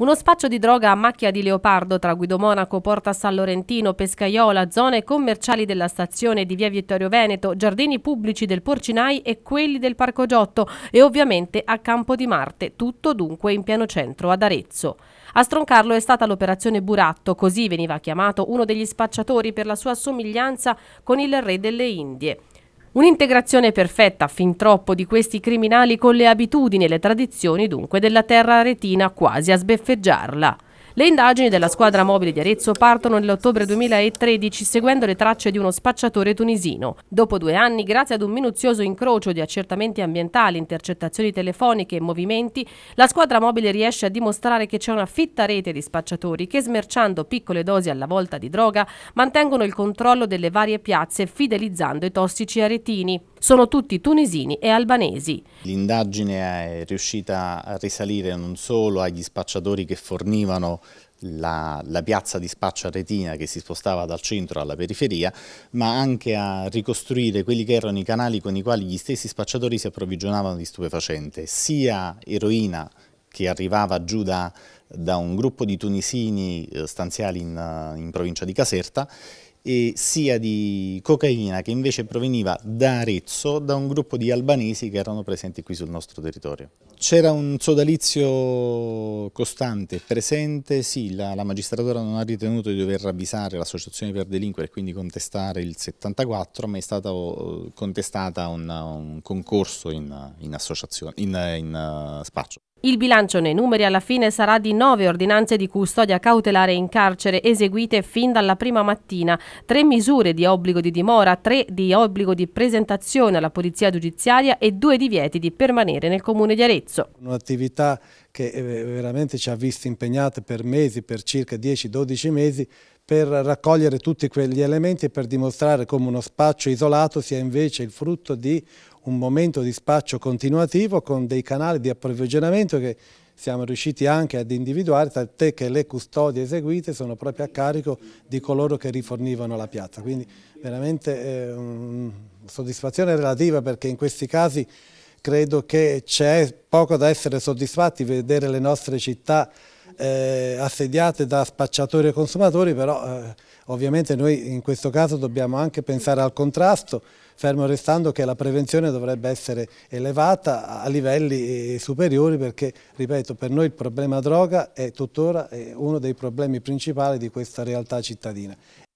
Uno spaccio di droga a macchia di leopardo tra Guido Monaco, Porta San Lorentino, Pescaiola, zone commerciali della stazione di Via Vittorio Veneto, giardini pubblici del Porcinai e quelli del Parco Giotto e ovviamente a Campo di Marte, tutto dunque in piano centro ad Arezzo. A stroncarlo è stata l'operazione Buratto, così veniva chiamato uno degli spacciatori per la sua somiglianza con il re delle Indie. Un'integrazione perfetta, fin troppo, di questi criminali con le abitudini e le tradizioni dunque della terra aretina quasi a sbeffeggiarla. Le indagini della squadra mobile di Arezzo partono nell'ottobre 2013 seguendo le tracce di uno spacciatore tunisino. Dopo due anni, grazie ad un minuzioso incrocio di accertamenti ambientali, intercettazioni telefoniche e movimenti, la squadra mobile riesce a dimostrare che c'è una fitta rete di spacciatori che smerciando piccole dosi alla volta di droga mantengono il controllo delle varie piazze fidelizzando i tossici aretini. Sono tutti tunisini e albanesi. L'indagine è riuscita a risalire non solo agli spacciatori che fornivano la, la, piazza di Spaccia Retina che si spostava dal centro alla periferia, ma anche a ricostruire quelli che erano i canali con i quali gli stessi spacciatori si approvvigionavano di stupefacente, sia eroina che arrivava giù da, da un gruppo di tunisini eh, stanziali in, eh, in provincia di Caserta, e sia di cocaina che invece proveniva da Arezzo da un gruppo di albanesi che erano presenti qui sul nostro territorio. C'era un sodalizio costante, presente, sì, la, la, magistratura non ha ritenuto di dover avvisare l'associazione per delinquere e quindi contestare il 74, ma è stato eh, contestata un, un concorso in, in, in, in eh, spaccio. Il bilancio nei numeri alla fine sarà di nove ordinanze di custodia cautelare in carcere eseguite fin dalla prima mattina, tre misure di obbligo di dimora, tre di obbligo di presentazione alla polizia giudiziaria e due divieti di permanere nel comune di Arezzo. Un'attività che eh, veramente ci ha visti impegnate per mesi, per circa 10-12 mesi, per raccogliere tutti quegli elementi e per dimostrare come uno spaccio isolato sia invece il frutto di un momento di spaccio continuativo con dei canali di approvvigionamento che siamo riusciti anche ad individuare, tant'è che le custodie eseguite sono proprio a carico di coloro che rifornivano la piazza. Quindi veramente eh, soddisfazione relativa perché in questi casi credo che c'è poco da essere soddisfatti, vedere le nostre città eh, assediate da spacciatori e consumatori, però eh, ovviamente noi in questo caso dobbiamo anche pensare al contrasto, fermo restando che la prevenzione dovrebbe essere elevata a livelli eh, superiori perché, ripeto, per noi il problema droga è tuttora eh, uno dei problemi principali di questa realtà cittadina.